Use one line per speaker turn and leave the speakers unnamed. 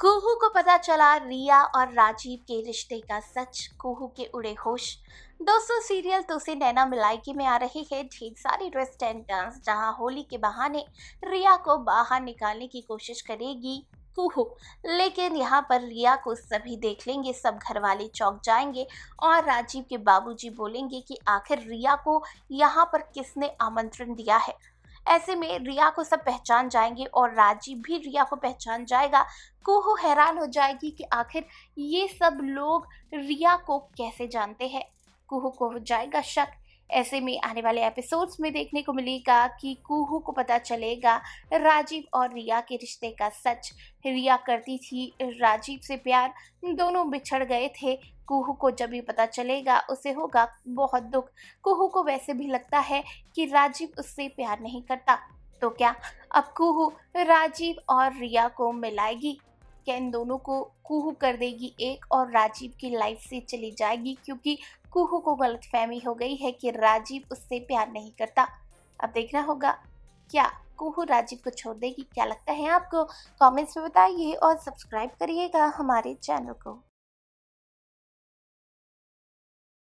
कुहू को पता चला रिया और राजीव के रिश्ते का सच कुहू के उड़े होश दोस्तों सीरियल तो उसे नैना मिलाईकी में आ रही है ढेर सारी ड्रेस एंड डांस जहां होली के बहाने रिया को बाहर निकालने की कोशिश करेगी कुहू लेकिन यहाँ पर रिया को सभी देख लेंगे सब घर वाले चौक जाएंगे और राजीव के बाबूजी बोलेंगे कि आखिर रिया को यहाँ पर किसने आमंत्रण दिया है ऐसे में रिया को सब पहचान जाएंगे और राजीव भी रिया को पहचान जाएगा कोहो हैरान हो जाएगी कि आखिर ये सब लोग रिया को कैसे जानते हैं कुहू को जाएगा शक ऐसे में आने वाले एपिसोड्स में देखने को मिलेगा कि कुहू को पता चलेगा राजीव और रिया के रिश्ते का सच रिया करती थी राजीव से प्यार दोनों बिछड़ गए थे कुहू को जब भी पता चलेगा उसे होगा बहुत दुख कुहू को वैसे भी लगता है कि राजीव उससे प्यार नहीं करता तो क्या अब कुहू राजीव और रिया को मिलाएगी क्या इन दोनों को कुहू कर देगी एक और राजीव की लाइफ से चली जाएगी क्योंकि कुहू को गलतफहमी हो गई है कि राजीव उससे प्यार नहीं करता अब देखना होगा क्या कुहू राजीव को छोड़ देगी क्या लगता है आपको कमेंट्स में बताइए और सब्सक्राइब करिएगा हमारे चैनल को